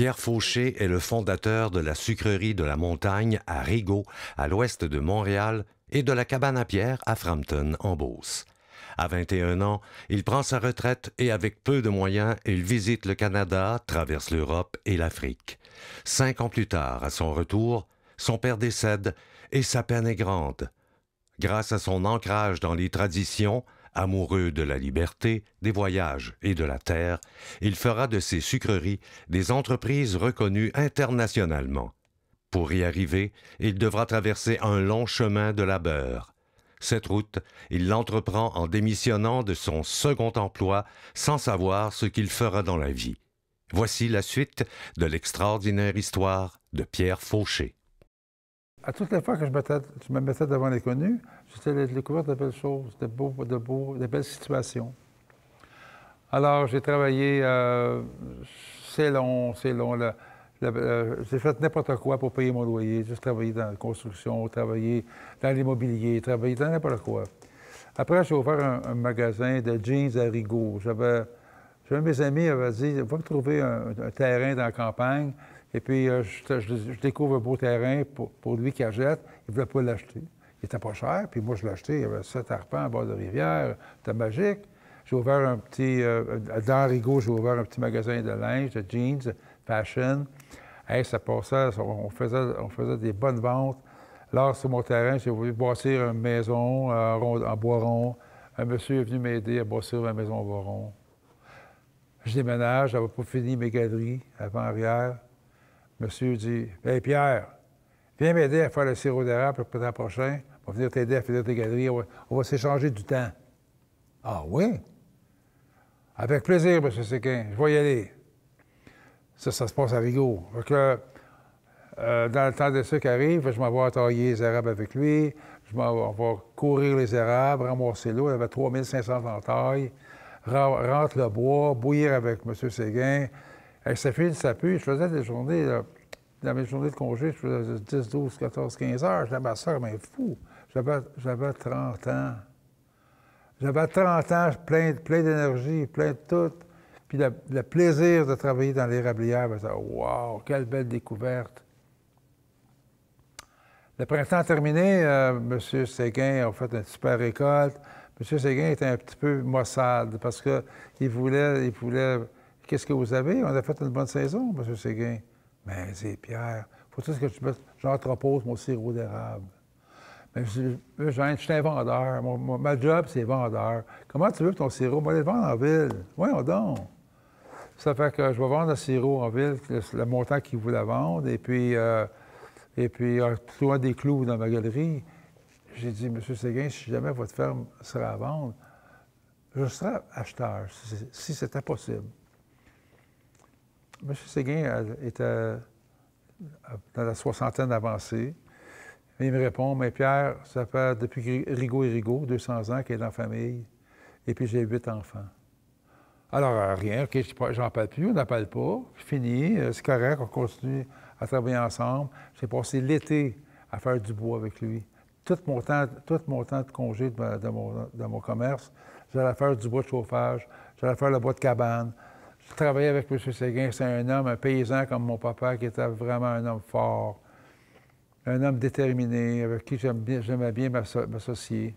Pierre Fauché est le fondateur de la sucrerie de la montagne à Rigaud, à l'ouest de Montréal, et de la cabane à Pierre à Frampton, en Beauce. À 21 ans, il prend sa retraite et avec peu de moyens, il visite le Canada, traverse l'Europe et l'Afrique. Cinq ans plus tard, à son retour, son père décède et sa peine est grande. Grâce à son ancrage dans les traditions, Amoureux de la liberté, des voyages et de la terre, il fera de ses sucreries des entreprises reconnues internationalement. Pour y arriver, il devra traverser un long chemin de labeur. Cette route, il l'entreprend en démissionnant de son second emploi sans savoir ce qu'il fera dans la vie. Voici la suite de l'extraordinaire histoire de Pierre Fauché. À toutes les fois que je, me mettais devant j'ai découvert de belles choses, de, de, belles situations. Alors, j'ai travaillé, euh, c'est long, c'est long. Euh, j'ai fait n'importe quoi pour payer mon loyer. J'ai travaillé dans la construction, travaillé dans l'immobilier, travaillé dans n'importe quoi. Après, j'ai ouvert un, magasin de jeans à rigots. J'avais, mes amis avaient dit, va me trouver un, terrain dans la campagne. Et puis, euh, je, découvre un beau terrain pour, pour lui qui achète. Il ne voulait pas l'acheter. Il était pas cher, puis moi, je l'ai acheté. Il y avait sept arpents à bord de rivière. C'était magique. J'ai ouvert un petit. Euh, euh, dans Rigaud, j'ai ouvert un petit magasin de linge, de jeans, fashion. ça passait, on faisait, on faisait des bonnes ventes. Là, sur mon terrain, j'ai voulu bâtir une maison euh, en bois rond. Un monsieur est venu m'aider à bâtir ma maison en bois rond. Je déménage, j'avais pas fini mes galeries avant-arrière. Monsieur dit Hé, Pierre, viens m'aider à faire le sirop d'érable pour le prochain va venir t'aider à finir tes galeries, on va, s'échanger du temps. Ah oui? Avec plaisir, M. Séquin, je vais y aller. Ça, ça se passe à Rigaud. Euh, dans le temps de ceux qui arrivent, je m'en vais tailler les arabes avec lui, je m'en vais, courir les arabes, ramasser l'eau, il y avait 3500 entailles, rentre le bois, bouillir avec M. Séguin, Et ça fille, sa pue, je faisais des journées, dans mes journées de congé, je faisais 10, 12, 14, 15 heures, je ma soeur, mais fou. J'avais 30 ans. J'avais 30 ans, plein, plein d'énergie, plein de tout. Puis le, plaisir de travailler dans l'érablière, me ben, disais, wow, quelle belle découverte. Le printemps terminé, euh, M. Séguin a fait une super récolte. M. Séguin était un petit peu maussade parce qu'il voulait, il voulait Qu'est-ce que vous avez? On a fait une bonne saison, M. Séguin. Mais c'est Pierre, faut tout ce que tu mettes. J'entrepose mon sirop d'érable. Mais ben, je, suis un vendeur. ma job, c'est vendeur. Comment tu veux ton sirop? Moi, je vais le vendre en ville. on donne. Ça fait que je vais vendre le sirop en ville, le, montant qu'ils voulaient vendre, et puis, euh, et puis euh, toi, des clous dans ma galerie. J'ai dit, Monsieur Séguin, si jamais votre ferme sera à vendre, je serai acheteur, si, c'était possible. Monsieur Séguin euh, était euh, dans la soixantaine avancée il me répond, mais Pierre, ça fait depuis Rigaud et Rigaud, 200 ans qu'il est dans la famille, et puis j'ai huit enfants. Alors, euh, rien, OK, j'en parle plus, on n'appelle pas, fini, euh, c'est correct, on continue à travailler ensemble. J'ai passé l'été à faire du bois avec lui. Tout mon temps, de congé de, mon, mon, commerce, j'allais faire du bois de chauffage, j'allais faire le bois de cabane. Je travaillais avec M. Séguin, c'est un homme, un paysan comme mon papa, qui était vraiment un homme fort, un homme déterminé avec qui j'aimais bien m'associer.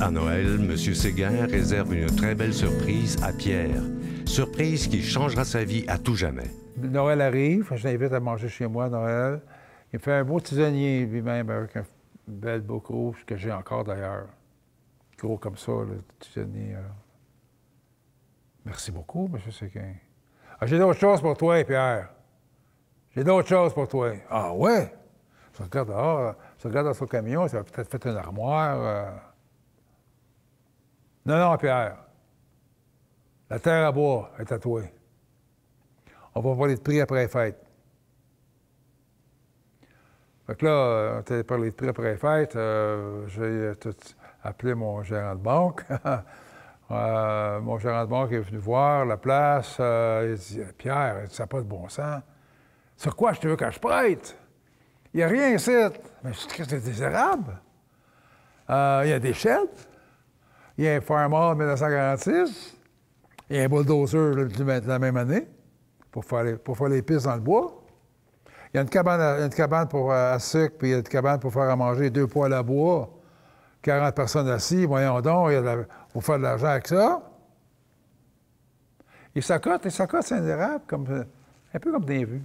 À Noël, M. Séguin réserve une très belle surprise à Pierre. Surprise qui changera sa vie à tout jamais. Noël arrive, je l'invite à manger chez moi Noël. Il me fait un beau tisonnier lui-même avec un bel beau rouge que j'ai encore d'ailleurs. Gros comme ça, le tisonnier. Euh. Merci beaucoup, M. Séguin. Ah, j'ai d'autres choses pour toi, Pierre. J'ai d'autres choses pour toi. Ah ouais? Je regarde dehors, je regarde dans son camion, ça a peut-être fait une armoire. Euh. Non, non, Pierre. La terre à bois est à toi. On va parler de prix après fête. fêtes. Fait que là, on t'a parlé de prix après fête. Euh, j'ai euh, appelé mon gérant de banque. mon gérant de banque est venu voir la place. il dit Pierre, ça n'a pas de bon sens. Sur quoi je te veux quand je prête? Il n'y a rien ici. Mais c'est des érables! Euh, » Il y a des chèvres. Il y a un Fire mort de 1946. Il y a un bulldozer de la même année pour faire, les, pistes dans le bois. Il y a une cabane, à, euh, une cabane pour, euh, sucre, puis il y a une cabane pour faire à manger, deux poils à bois, 40 personnes assises, voyons donc, il faut faire de l'argent avec ça. Et ça coûte, et ça coûte c'est un comme, un peu comme des vues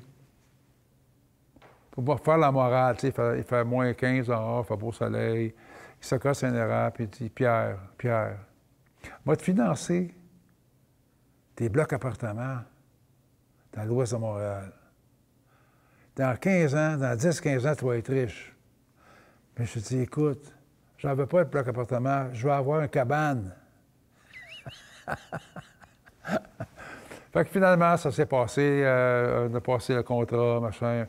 pour pouvoir faire la morale, tu sais, il fait moins 15 ans il fait beau soleil. Il se casse un erreur, puis il dit Pierre, Pierre, moi te financer des blocs appartements dans l'ouest de Montréal. Dans 15 ans, dans 10-15 ans, tu vas être riche. Mais je dis Écoute, je n'en veux pas de bloc appartement, je veux avoir une cabane. fait que finalement, ça s'est passé, euh, on a passé le contrat, machin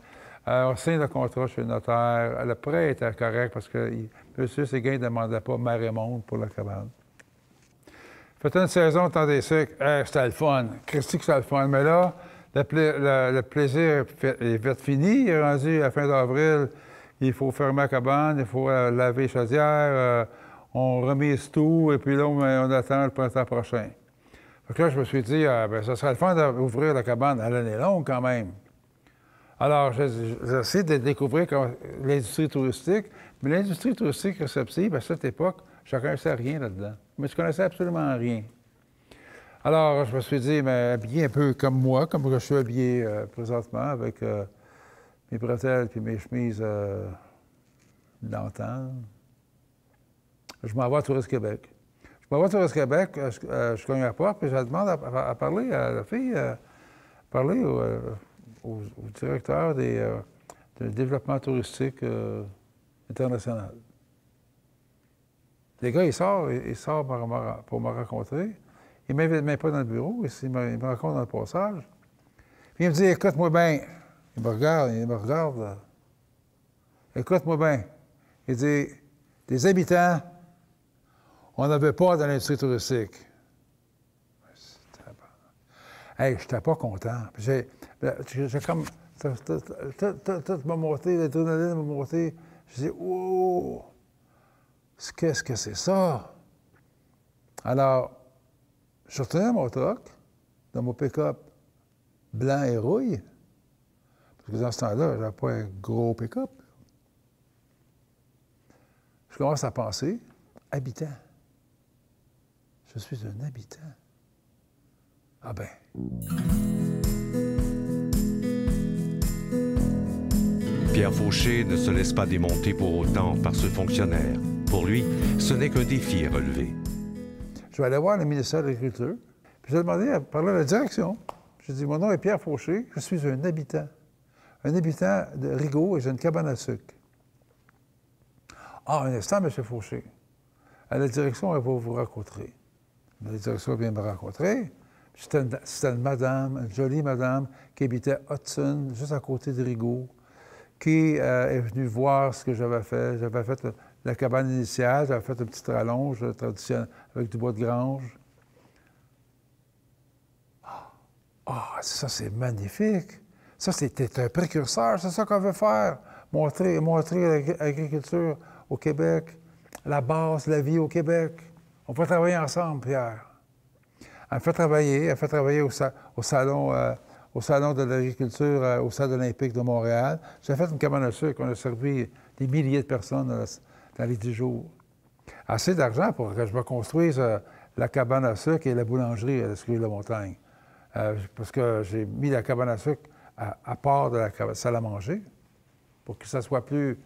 on signe le contrat chez le notaire. Le prêt était correct parce que Monsieur M. Séguin ne demandait pas marémonde monde pour la cabane. Fait une saison, tant des siècles. Euh, c'était le fun. Christy, c'était le fun. Mais là, le, plaisir est vite fini. Il est rendu à la fin d'avril. Il faut fermer la cabane, il faut euh, laver les chaudières. Euh, on remise tout et puis là, on, attend le printemps prochain. Fait là, je me suis dit, ce ah, ben, sera serait le fun d'ouvrir la cabane à l'année longue quand même. Alors, j'essaie de découvrir l'industrie touristique, mais l'industrie touristique réceptive, à cette époque, je ne connaissais rien là-dedans. Mais je ne connaissais absolument rien. Alors, je me suis dit, mais habillé un peu comme moi, comme je suis habillé euh, présentement, avec euh, mes bretelles et mes chemises euh, d'antan, je m'en vais à Touriste Québec. Je m'en vais à Touriste Québec, je, je à la porte, puis je demande à, parler à la fille, parler au au, directeur euh, du développement touristique euh, international. Les gars, ils sort, pour me rencontrer. Il ne m'invite même pas dans le bureau, il me, il rencontre dans le passage. Puis il me dit Écoute-moi bien. Il me regarde, il me regarde. Écoute-moi bien. Il dit Des habitants, on n'avait pas dans l'industrie touristique je n'étais pas content. Ben, j'ai comme. Tout m'a monté, l'adrénaline m'a monté. Je dis, oh! Qu'est-ce que c'est ça? Alors, je retenais à mon truck, dans mon pick-up blanc et rouille, parce que dans ce temps-là, je n'avais pas un gros pick-up. Je commence à penser, habitant. Je suis un habitant. Ah ben, Pierre Fauché ne se laisse pas démonter pour autant par ce fonctionnaire. Pour lui, ce n'est qu'un défi à relever. Je vais aller voir le ministère de l'Agriculture. Je vais demander à parler à la direction. Je dis mon nom est Pierre Fauché, je suis un habitant. Un habitant de Rigaud et j'ai une cabane à sucre. Ah, un instant, M. Fauché. À la direction, elle va vous rencontrer. La direction vient me rencontrer. C'était une, madame, une jolie madame, qui habitait Hudson, juste à côté de Rigaud, qui euh, est venue voir ce que j'avais fait. J'avais fait la cabane initiale, j'avais fait une petite rallonge traditionnelle avec du bois de grange. Ah! ah, ça, c'est magnifique! Ça, c'était un précurseur, c'est ça qu'on veut faire. Montrer, montrer l'agriculture au Québec, la base, la vie au Québec. On peut travailler ensemble, Pierre. Elle fait travailler, fait travailler au, salon. Euh, au Salon de l'agriculture euh, au Stade olympique de Montréal. J'ai fait une cabane à sucre. On a servi des milliers de personnes dans les dix jours. Assez d'argent pour que je me construise euh, la cabane à sucre et la boulangerie à l'Escalier de la Montagne. parce que j'ai mis la cabane à sucre à, part de la salle à manger pour que ça soit plus,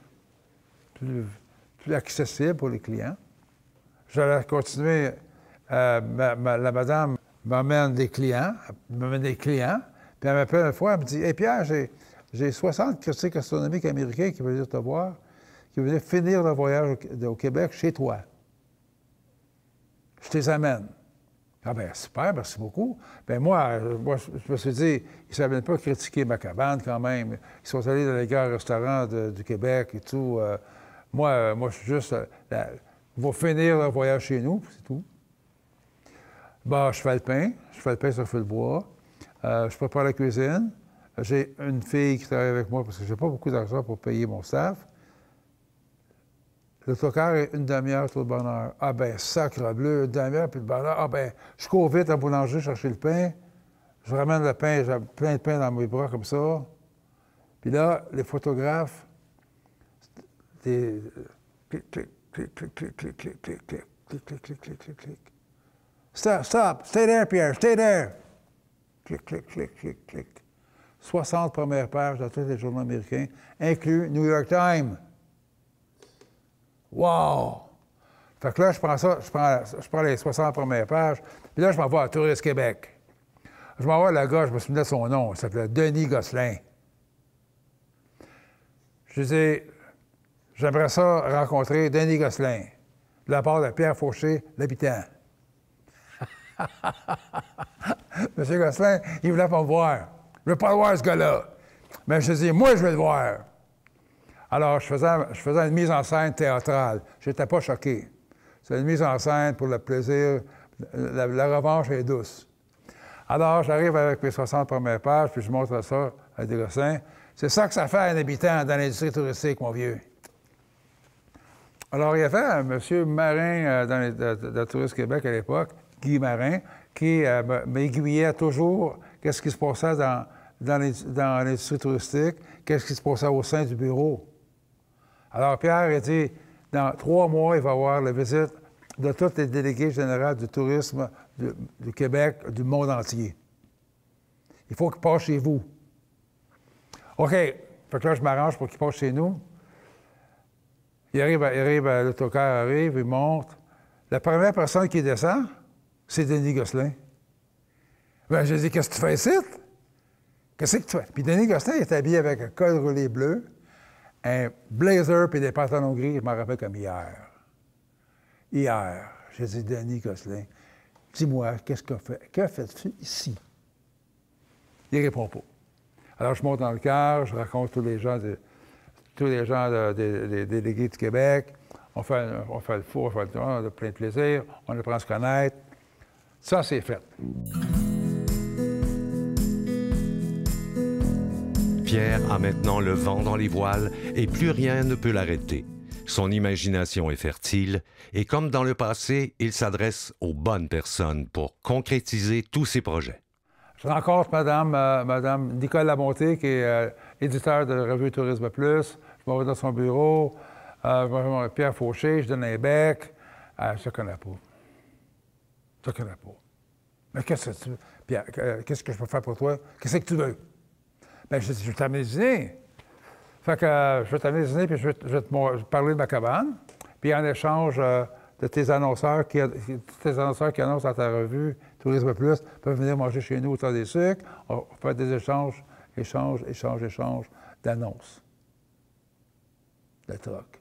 accessible pour les clients. J'allais continuer. la madame m'amène des clients, m'amène des clients, puis elle m'appelle une fois, elle me dit Hé Pierre, j'ai 60 critiques astronomiques américains qui veulent dire te voir, qui veulent finir leur voyage au, Québec chez toi. Je te les amène. Ah bien, super, merci beaucoup. Bien, moi, euh, je me suis dit, ils ne savaient pas critiquer ma cabane quand même. Ils sont allés dans les grands restaurants du Québec et tout. Euh, moi, euh, moi, je suis juste. Ils vont finir leur voyage chez nous, c'est tout. Bah, je fais le pain. Je fais le pain sur le feu de bois. je prépare la cuisine. J'ai une fille qui travaille avec moi parce que je n'ai pas beaucoup d'argent pour payer mon staff. Le tocard est une demi-heure sur le bonheur. Ah ben, sacre bleu, une demi-heure, puis le bonheur. Ah ben, je cours vite à Boulanger chercher le pain. Je ramène le pain, j'ai plein de pain dans mes bras comme ça. Puis là, les photographes, des... Clic, clic, clic, clic, clic, clic, clic, clic, clic, clic, clic, clic, clic. Stop, stop, stay there, Pierre, stay there. Clic, clic, clic, clic, clic. 60 premières pages dans tous les journaux américains, inclus New York Times. Wow! Fait que là, je prends ça, je prends, les 60 premières pages, puis là, je m'en vais à Touriste Québec. Je m'en vais à la gars, je me souviens de son nom, il s'appelait Denis Gosselin. Je disais, j'aimerais ça rencontrer Denis Gosselin, de la part de Pierre Fauché, l'habitant. Monsieur Gosselin, il voulait pas me voir. Je veux pas le voir, ce gars-là. Mais je dis, moi, je vais le voir. Alors, je faisais, une mise en scène théâtrale. Je n'étais pas choqué. C'est une mise en scène pour le plaisir. La, revanche est douce. Alors, j'arrive avec mes 60 premières pages, puis je montre ça à des Gosselin. C'est ça que ça fait un habitant dans l'industrie touristique, mon vieux. Alors, il y avait un monsieur marin euh, de, de Tourisme Québec à l'époque, Guy Marin, qui euh, m'aiguillait toujours qu'est-ce qui se passait dans, l'industrie touristique, qu'est-ce qui se passait au sein du bureau. Alors, Pierre a dit, dans trois mois, il va y avoir la visite de tous les délégués généraux du tourisme du, Québec, du monde entier. Il faut qu'il passe chez vous. OK. Fait que là, je m'arrange pour qu'il passe chez nous. Il arrive, il arrive, euh, l'autocar arrive, il monte. La première personne qui descend, c'est Denis Gosselin. Ben, j'ai dit, qu'est-ce que tu fais ici? Qu'est-ce que tu fais? Puis Denis Gosselin est habillé avec un col roulé bleu, un blazer et des pantalons gris, je m'en rappelle comme hier. Hier, j'ai dit, Denis Gosselin, dis-moi, qu'est-ce que fait? fais ici? Il répond pas. Alors, je monte dans le car, je raconte tous les gens, tous les gens des délégués du Québec. On fait, on fait le four, on fait le tour, on a plein de plaisir, on apprend à se connaître. Ça, c'est fait. Pierre a maintenant le vent dans les voiles et plus rien ne peut l'arrêter. Son imagination est fertile et comme dans le passé, il s'adresse aux bonnes personnes pour concrétiser tous ses projets. Je rencontre Madame, euh, Madame Nicole Lamonté, qui est euh, éditeur de la revue Tourisme Plus. Je m'en vais dans son bureau. Euh, Pierre Fauché, je donne un bec. je ne connais pas te Mais qu'est-ce que euh, euh, qu'est-ce que je peux faire pour toi? Qu'est-ce que tu veux? Bien, je dis, je vais t'amener Fait que euh, je vais t'amener puis je vais, te parler de ma cabane. Puis en échange de tes annonceurs, qui, tes annonceurs qui annoncent à ta revue Tourisme Plus, peuvent venir manger chez nous au temps des sucres. On fait des échanges, échanges, échanges, échanges d'annonces. Le truc,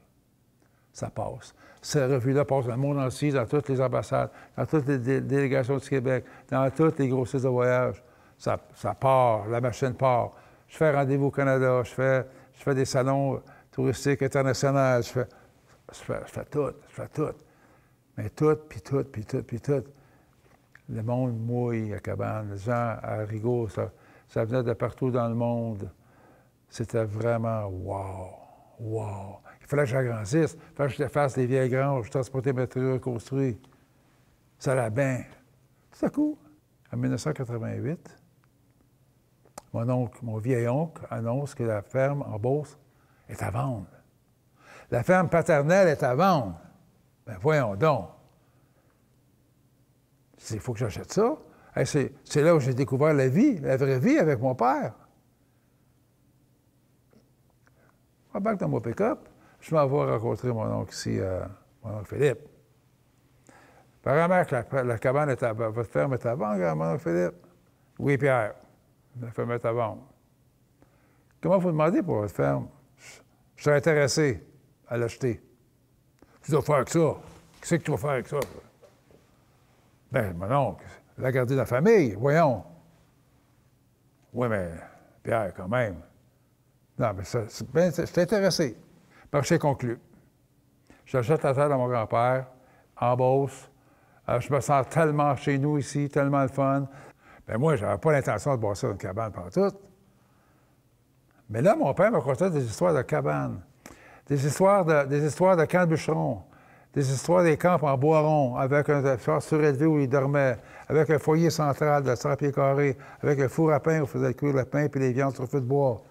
Ça passe. Ce revue là passe dans le monde entier, dans toutes les ambassades, dans toutes les délégations du Québec, dans toutes les grossesses de voyage. Ça, part, la machine part. Je fais rendez-vous au Canada, je fais, je fais des salons touristiques internationaux, je fais, je fais, tout, je fais tout. Mais tout, puis tout, puis tout, puis tout. Le monde mouille à Cabane, les gens à Rigaud, ça, ça venait de partout dans le monde. C'était vraiment wow, wow. Il fallait que j'agrandisse, il fallait que je fasse les vieilles granges, transporte mes matériaux construits. Ça la bain. Tout à coup, en 1988, mon oncle, mon vieil oncle, annonce que la ferme en Beauce est à vendre. La ferme paternelle est à vendre. Ben voyons donc. Il faut que j'achète ça. c'est là où j'ai découvert la vie, la vraie vie avec mon père. Je back dans mon pick-up je m'en vais rencontrer mon oncle ici, euh, mon oncle Philippe. Apparemment la, cabane est à, votre ferme est à vendre, hein, mon oncle Philippe. Oui, Pierre, la ferme est à vendre. Comment vous demandez pour votre ferme? Je serais intéressé à l'acheter. Tu dois faire avec ça. Qu'est-ce que tu vas faire avec ça? Bien, mon oncle, la garder la famille, voyons. Oui, mais Pierre, quand même. Non, mais ça, je suis intéressé. Marché conclu. Je jette la terre à mon grand-père, en Beauce. Euh, je me sens tellement chez nous ici, tellement le fun. Mais ben, moi, je n'avais pas l'intention de bosser dans une cabane partout. Mais là, mon père m'a raconté des histoires de cabanes, des histoires de, des histoires de camps de des histoires des camps en bois rond, avec un char surélevé où il dormait, avec un foyer central de 100 pieds carrés, avec un four à pain où il faisait cuire le pain et les viandes sur feu de bois.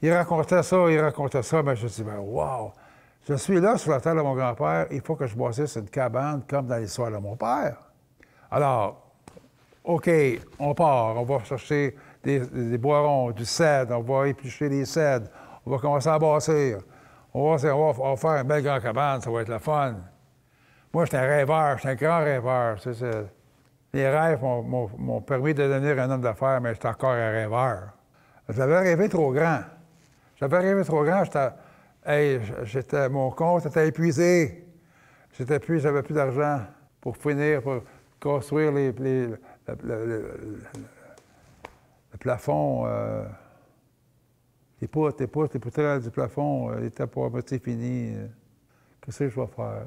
Il racontait ça, il racontait ça, mais je me suis dit, ben, wow, je suis là sur la terre de mon grand-père, il faut que je bâtisse une cabane comme dans l'histoire de mon père. Alors, OK, on part, on va chercher des, boirons, du cèdre, on va éplucher des cèdres, on va commencer à bâtir, on va, faire une belle grande cabane, ça va être le fun. Moi, j'étais un rêveur, j'étais un grand rêveur. Les rêves m'ont permis de devenir un homme d'affaires, mais j'étais encore un rêveur. J'avais rêvé trop grand. J'avais arrivé trop grand. J'étais, hey, mon compte était épuisé. J'étais plus, j'avais plus d'argent pour finir, pour construire les, le, plafond. Euh, les poutres, les poutres, les poutres du plafond euh, étaient pas moitié finies. Qu'est-ce que je vais faire?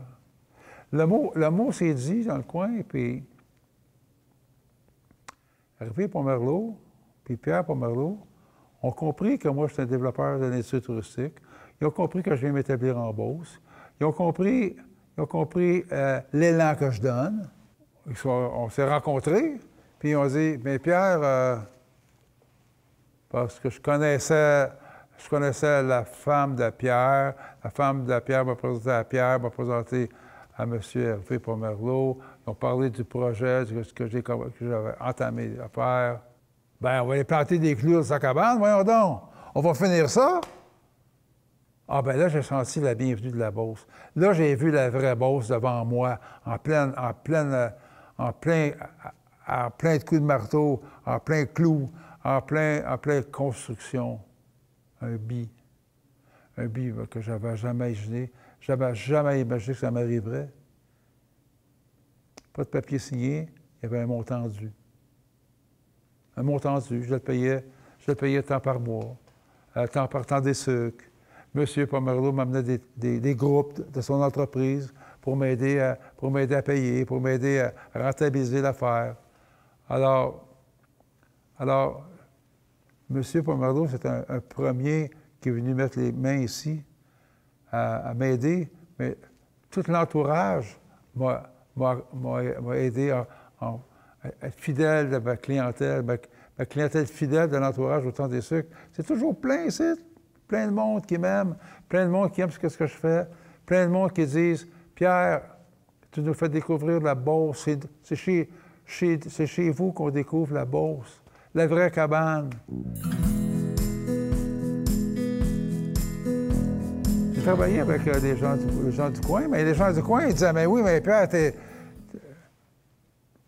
Le mot, s'est dit dans le coin, puis pour Merlot, puis Pierre pour Merlot ont compris que moi, je suis un développeur de l'industrie touristique. Ils ont compris que je viens m'établir en Beauce. Ils ont compris, ils ont compris euh, l'élan que je donne. on s'est rencontrés, puis ils ont dit Mais Pierre, euh, parce que je connaissais, je connaissais la femme de Pierre, la femme de Pierre m'a présenté à Pierre, m'a présenté à M. Hervé Pomerleau. Ils ont parlé du projet, de ce que j'avais entamé à faire. Ben, on va aller planter des clous sa cabane, voyons donc. On va finir ça. Ah ben là, j'ai senti la bienvenue de la bosse. Là, j'ai vu la vraie bosse devant moi, en pleine, en plein, en plein, en plein de coups de marteau, en plein clou, en plein, en construction. Un bi. Un bi que j'avais jamais imaginé. J'avais jamais imaginé que ça m'arriverait. Pas de papier signé, il y avait un montant dû un montant dû, je le payais, je payais tant par mois, euh, tant par temps des sucres. Monsieur Pomerleau m'amenait des, des, groupes de, son entreprise pour m'aider à, pour m'aider à payer, pour m'aider à rentabiliser l'affaire. Alors, alors, Monsieur Pomerleau, c'est un, premier qui est venu mettre les mains ici à, m'aider, mais tout l'entourage m'a, aidé en être euh, fidèle de ma clientèle, ma, clientèle fidèle de l'entourage au temps des sucres. C'est toujours plein ici, plein de monde qui m'aime, plein de monde qui aime ce que, je fais, plein de monde qui disent Pierre, tu nous fais découvrir la bourse, C'est chez, vous qu'on découvre la bourse, la vraie cabane. J'ai travaillé avec des euh, les, gens du, gens coin, mais les gens du coin disaient Mais oui, mais Pierre, t'es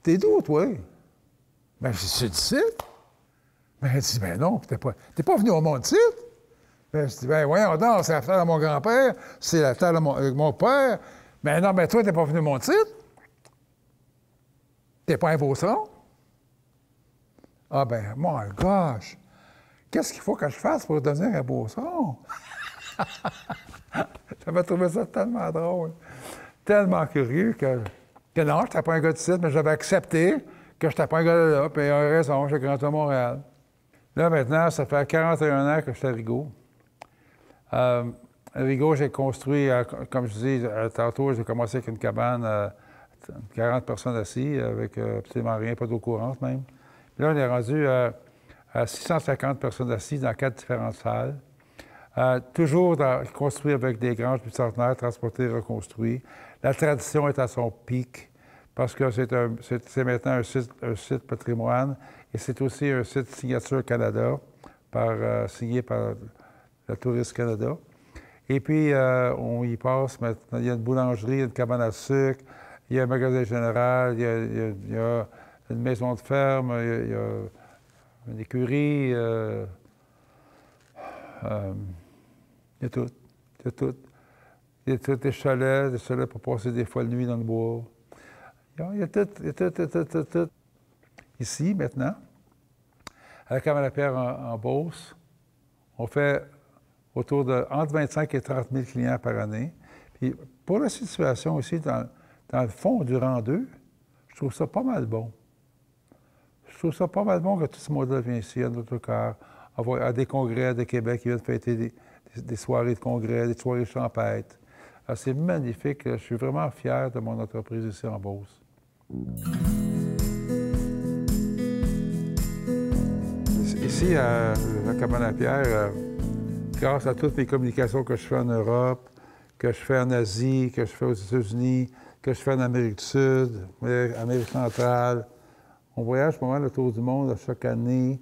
T'es d'où, toi? Ben, je suis site. » Ben, elle dit, ben non, t'es pas, t'es pas venu au monde » Ben, je dis, ben, voyons donc, c'est la terre de mon grand-père, c'est la terre de mon, euh, père. Ben non, ben toi, t'es pas venu au monde site T'es pas un son? Ah ben, mon gosh, qu'est-ce qu'il faut que je fasse pour devenir un son? J'avais trouvé ça tellement drôle, tellement curieux que que non, je n'étais pas un gars de site, mais j'avais accepté que je n'étais pas un gars de là, puis il a raison, j'ai grandi à Montréal. Là, maintenant, ça fait 41 ans que je suis à Rigaud. Euh, Rigaud, j'ai construit, euh, comme je dis euh, tantôt, j'ai commencé avec une cabane, 40 personnes assises, avec absolument rien, pas d'eau courante même. Puis là, on est rendu à 650 personnes assises dans quatre différentes salles. toujours dans, construit avec des granges du centenaire, transportées, reconstruites. La tradition est à son pic parce que c'est maintenant un site, un patrimoine et c'est aussi un site signature Canada, par, euh, signé par la Touriste Canada. Et puis, euh, on y passe maintenant. Il y a une boulangerie, il y une cabane à sucre, il y a un magasin général, il y a, une maison de ferme, il y a, une écurie. Euh, il y a tout. Il y a tout. Il y a tous des chalets, des chalets pour passer des fois la nuit dans le bois. Il y a tout, tout, tout, tout, tout, Ici, maintenant, à la caméra en, bourse, on fait autour de entre 25 et 30 000 clients par année. Puis pour la situation aussi, dans, le fond du rang 2, je trouve ça pas mal bon. Je trouve ça pas mal bon que tout ce monde-là vienne ici, à notre cœur, à, des congrès de Québec qui viennent fêter des, soirées de congrès, des soirées champêtres. Ah, c'est magnifique. Je suis vraiment fier de mon entreprise ici en Beauce. Ici, à la pierre, euh, grâce à toutes mes communications que je fais en Europe, que je fais en Asie, que je fais aux États-Unis, que je fais en Amérique du Sud, Amérique centrale, on voyage pas le autour du monde à chaque année.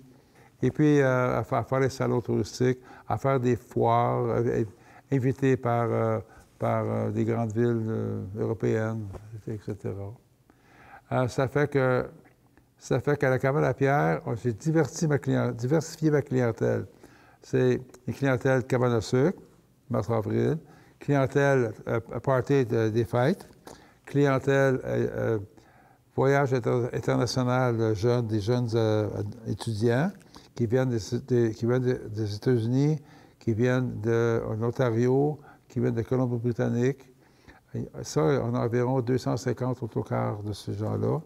Et puis, euh, à, faire, les salons touristiques, à faire des foires, euh, invités par par euh, des grandes villes euh, européennes, etc. Euh, ça fait que ça fait qu'à la cabane à pierre, j'ai ma diversifié ma clientèle. C'est une clientèle cabane à sucre, mars-avril, clientèle à partir des fêtes, clientèle voyage international des jeunes étudiants qui viennent des, des États-Unis, qui viennent de l'Ontario, qui viennent de Colombie-Britannique. Ça, on a environ 250 autocars de ce genre-là.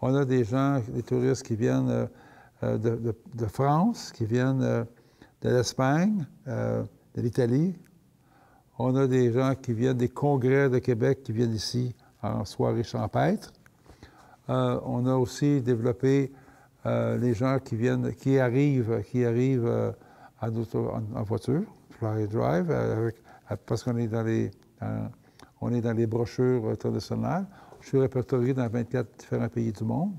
On a des gens, des touristes qui viennent euh, euh, de, France, qui viennent euh, de l'Espagne, de l'Italie. On a des gens qui viennent des congrès de Québec, qui viennent ici en soirée champêtre. on a aussi développé les gens qui viennent, qui arrivent, qui arrivent en, en, voiture, fly drive, avec parce qu'on est dans les, on est dans les brochures euh, traditionnelles. Je suis répertorié dans 24 différents pays du monde.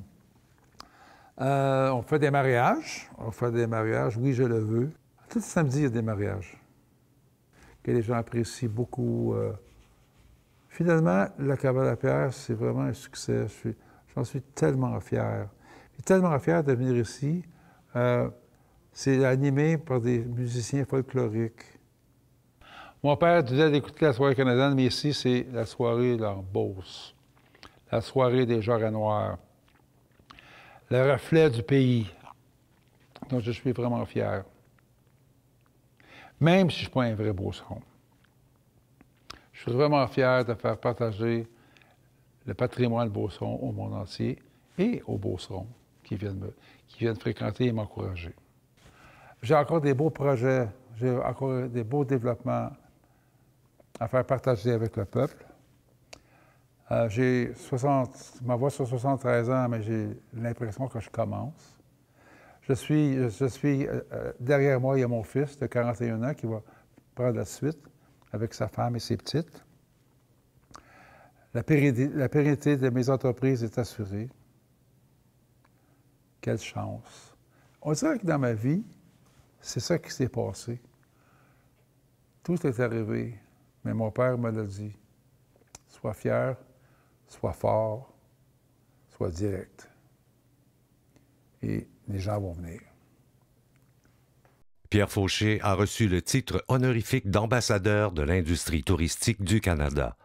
Euh, on fait des mariages. On fait des mariages. Oui, je le veux. Tout samedi, il y a des mariages que les gens apprécient beaucoup. Euh. finalement, la cabane à pierre, c'est vraiment un succès. J'en suis, tellement fier. suis tellement fier de venir ici. c'est animé par des musiciens folkloriques. Mon père disait d'écouter la soirée canadienne, mais ici, c'est la soirée de la Beauce, la soirée des genres noirs, le reflet du pays, dont je suis vraiment fier. Même si je ne suis pas un vrai beauceron. Je suis vraiment fier de faire partager le patrimoine beauceron au monde entier et aux beaucerons qui viennent, me, qui viennent fréquenter et m'encourager. J'ai encore des beaux projets, j'ai encore des beaux développements à faire partager avec le peuple. Euh, j'ai 60, ma voix sur 73 ans, mais j'ai l'impression que je commence. Je suis, je, suis euh, euh, derrière moi, il y a mon fils de 41 ans qui va prendre la suite avec sa femme et ses petites. La pérennité de mes entreprises est assurée. Quelle chance. On dirait que dans ma vie, c'est ça qui s'est passé. Tout est arrivé. Mais mon père me l'a dit. Sois fier, sois fort, sois direct. Et les gens vont venir. Pierre Fauché a reçu le titre honorifique d'ambassadeur de l'industrie touristique du Canada.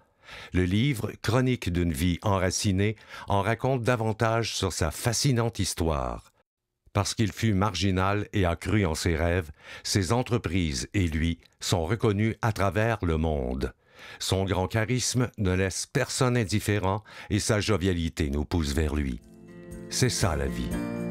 Le livre Chronique d'une vie enracinée en raconte davantage sur sa fascinante histoire. Parce qu'il fut marginal et a cru en ses rêves, ses entreprises et lui sont reconnus à travers le monde. Son grand charisme ne laisse personne indifférent et sa jovialité nous pousse vers lui. C'est ça la vie.